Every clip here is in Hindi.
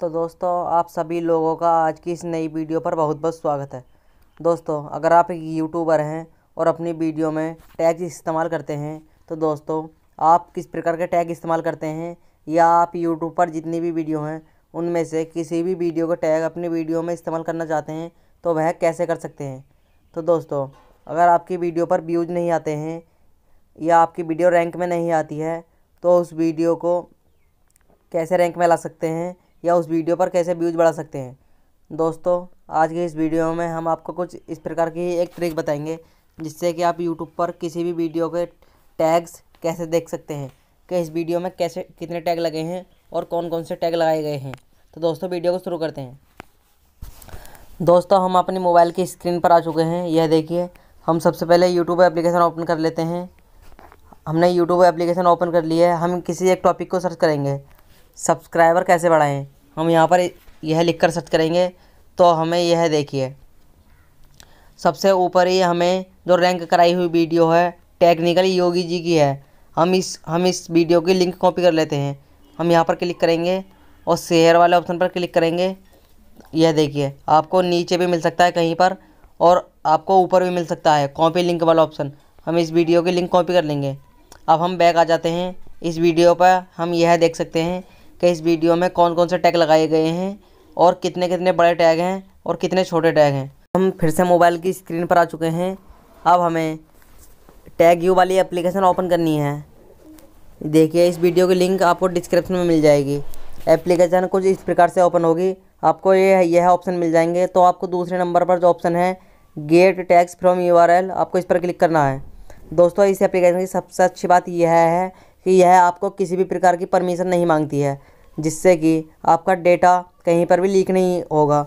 तो दोस्तों आप सभी लोगों का आज की इस नई वीडियो पर बहुत बहुत स्वागत है दोस्तों अगर आप एक यूट्यूबर हैं और अपनी वीडियो में टैग इस्तेमाल करते हैं तो दोस्तों आप किस प्रकार के टैग इस्तेमाल करते हैं या आप यूट्यूब पर जितनी भी वीडियो हैं उनमें से किसी भी वीडियो का टैग अपनी वीडियो में इस्तेमाल करना चाहते हैं तो वह कैसे कर सकते हैं तो दोस्तों अगर आपकी वीडियो पर व्यूज़ नहीं आते हैं या आपकी वीडियो रैंक में नहीं आती है तो उस वीडियो को कैसे रैंक में ला सकते हैं या उस वीडियो पर कैसे व्यूज़ बढ़ा सकते हैं दोस्तों आज के इस वीडियो में हम आपको कुछ इस प्रकार की एक ट्रिक बताएंगे जिससे कि आप यूट्यूब पर किसी भी वीडियो के टैग्स कैसे देख सकते हैं कि इस वीडियो में कैसे कितने टैग लगे हैं और कौन कौन से टैग लगाए गए हैं तो दोस्तों वीडियो को शुरू करते हैं दोस्तों हम अपने मोबाइल की स्क्रीन पर आ चुके हैं यह देखिए हम सबसे पहले यूट्यूब एप्लीकेशन ओपन कर लेते हैं हमने यूट्यूब एप्लीकेशन ओपन कर लिया है हम किसी एक टॉपिक को सर्च करेंगे सब्सक्राइबर कैसे बढ़ाएं हम यहाँ पर यह लिख कर सर्च करेंगे तो हमें यह देखिए सबसे ऊपर ही हमें जो रैंक कराई हुई वीडियो है टेक्निकल योगी जी की है हम इस हम इस वीडियो की लिंक कॉपी कर लेते हैं हम यहाँ पर क्लिक करेंगे और शेयर वाले ऑप्शन पर क्लिक करेंगे यह देखिए आपको नीचे भी मिल सकता है कहीं पर और आपको ऊपर भी मिल सकता है कॉपी लिंक वाला ऑप्शन हम इस वीडियो की लिंक कॉपी कर लेंगे अब हम बैक आ जाते हैं इस वीडियो पर हम यह देख सकते हैं कि इस वीडियो में कौन कौन से टैग लगाए गए हैं और कितने कितने बड़े टैग हैं और कितने छोटे टैग हैं हम फिर से मोबाइल की स्क्रीन पर आ चुके हैं अब हमें टैग यू वाली एप्लीकेशन ओपन करनी है देखिए इस वीडियो की लिंक आपको डिस्क्रिप्शन में मिल जाएगी एप्लीकेशन कुछ इस प्रकार से ओपन होगी आपको ये यह ऑप्शन मिल जाएंगे तो आपको दूसरे नंबर पर जो ऑप्शन है गेट टैक्स फ्रॉम यू आपको इस पर क्लिक करना है दोस्तों इस एप्लीकेशन की सबसे अच्छी बात यह है कि यह आपको किसी भी प्रकार की परमिशन नहीं मांगती है जिससे कि आपका डेटा कहीं पर भी लीक नहीं होगा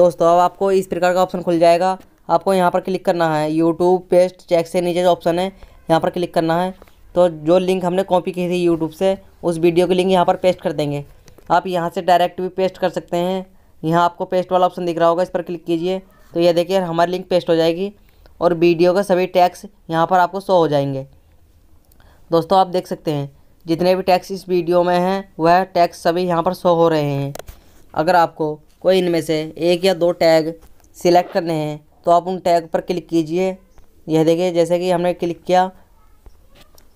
दोस्तों अब आपको इस प्रकार का ऑप्शन खुल जाएगा आपको यहाँ पर क्लिक करना है यूट्यूब पेस्ट चेक से नीचे जो ऑप्शन है यहाँ पर क्लिक करना है तो जो लिंक हमने कॉपी की थी यूट्यूब से उस वीडियो की लिंक यहाँ पर पेस्ट कर देंगे आप यहाँ से डायरेक्ट भी पेस्ट कर सकते हैं यहाँ आपको पेस्ट वाला ऑप्शन दिख रहा होगा इस पर क्लिक कीजिए तो यह देखिए हमारी लिंक पेस्ट हो जाएगी और वीडियो का सभी टैक्स यहाँ पर आपको शो हो जाएंगे दोस्तों आप देख सकते हैं जितने भी टैक्स इस वीडियो में हैं वह टैक्स सभी यहाँ पर शो हो रहे हैं अगर आपको कोई इनमें से एक या दो टैग सिलेक्ट करने हैं तो आप उन टैग पर क्लिक कीजिए यह देखिए जैसे कि हमने क्लिक किया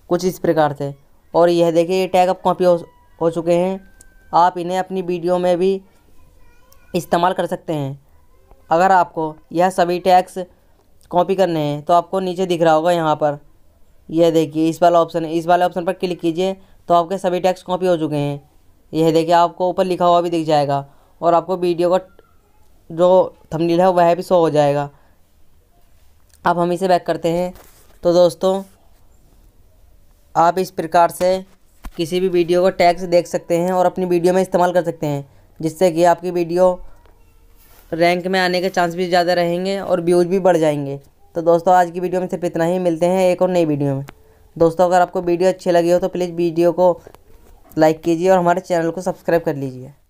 कुछ इस प्रकार से और यह देखिए ये टैग अब कॉपी हो, हो चुके हैं आप इन्हें अपनी वीडियो में भी इस्तेमाल कर सकते हैं अगर आपको यह सभी टैक्स कॉपी करने हैं तो आपको नीचे दिख रहा होगा यहाँ पर यह देखिए इस वाला ऑप्शन है इस वाले ऑप्शन पर क्लिक कीजिए तो आपके सभी टैक्स कॉपी हो चुके हैं यह देखिए आपको ऊपर लिखा हुआ भी दिख जाएगा और आपको वीडियो का जो थंबनेल है वह भी शो हो जाएगा अब हम इसे बैक करते हैं तो दोस्तों आप इस प्रकार से किसी भी वीडियो को टैक्स देख सकते हैं और अपनी वीडियो में इस्तेमाल कर सकते हैं जिससे कि आपकी वीडियो रैंक में आने के चांस भी ज़्यादा रहेंगे और व्यूज़ भी बढ़ जाएंगे तो दोस्तों आज की वीडियो में सिर्फ इतना ही मिलते हैं एक और नई वीडियो में दोस्तों अगर आपको वीडियो अच्छी लगी हो तो प्लीज़ वीडियो को लाइक कीजिए और हमारे चैनल को सब्सक्राइब कर लीजिए